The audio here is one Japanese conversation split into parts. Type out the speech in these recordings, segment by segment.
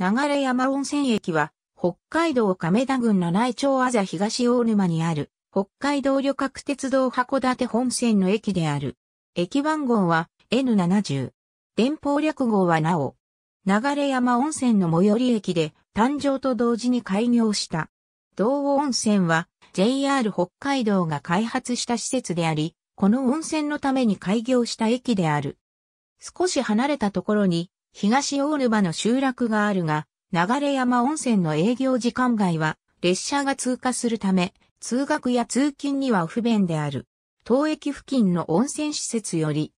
流山温泉駅は、北海道亀田郡七内町あざ東大沼にある、北海道旅客鉄道函館本線の駅である。駅番号は N70。電報略号はなお。流山温泉の最寄り駅で、誕生と同時に開業した。道央温泉は、JR 北海道が開発した施設であり、この温泉のために開業した駅である。少し離れたところに、東大沼の集落があるが、流山温泉の営業時間外は列車が通過するため、通学や通勤には不便である。当駅付近の温泉施設より、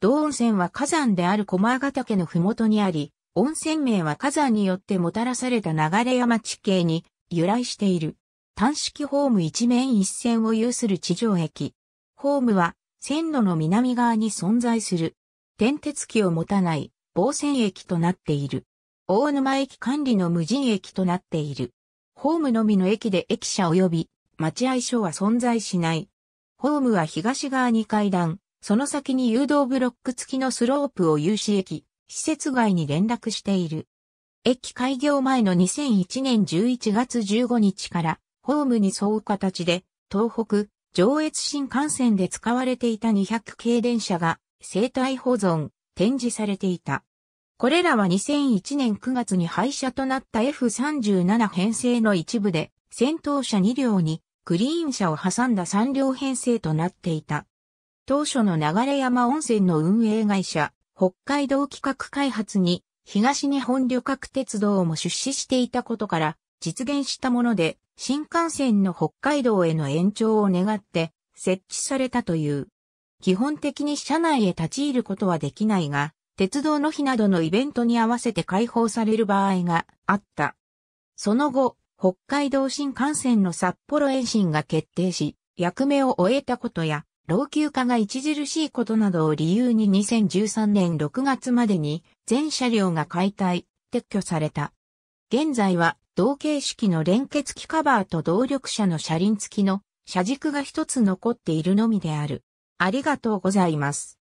道温泉は火山である駒ヶ岳のふもとにあり、温泉名は火山によってもたらされた流山地形に由来している。単式ホーム一面一線を有する地上駅。ホームは線路の南側に存在する。電鉄機を持たない防線駅となっている。大沼駅管理の無人駅となっている。ホームのみの駅で駅舎及び待合所は存在しない。ホームは東側に階段、その先に誘導ブロック付きのスロープを有志駅、施設外に連絡している。駅開業前の2001年11月15日からホームに沿う形で東北、上越新幹線で使われていた200系電車が生態保存、展示されていた。これらは2001年9月に廃車となった F37 編成の一部で、戦闘車2両にクリーン車を挟んだ3両編成となっていた。当初の流山温泉の運営会社、北海道企画開発に東日本旅客鉄道も出資していたことから実現したもので、新幹線の北海道への延長を願って設置されたという。基本的に車内へ立ち入ることはできないが、鉄道の日などのイベントに合わせて開放される場合があった。その後、北海道新幹線の札幌延伸が決定し、役目を終えたことや、老朽化が著しいことなどを理由に2013年6月までに全車両が解体、撤去された。現在は同形式の連結機カバーと動力車の車輪付きの車軸が一つ残っているのみである。ありがとうございます。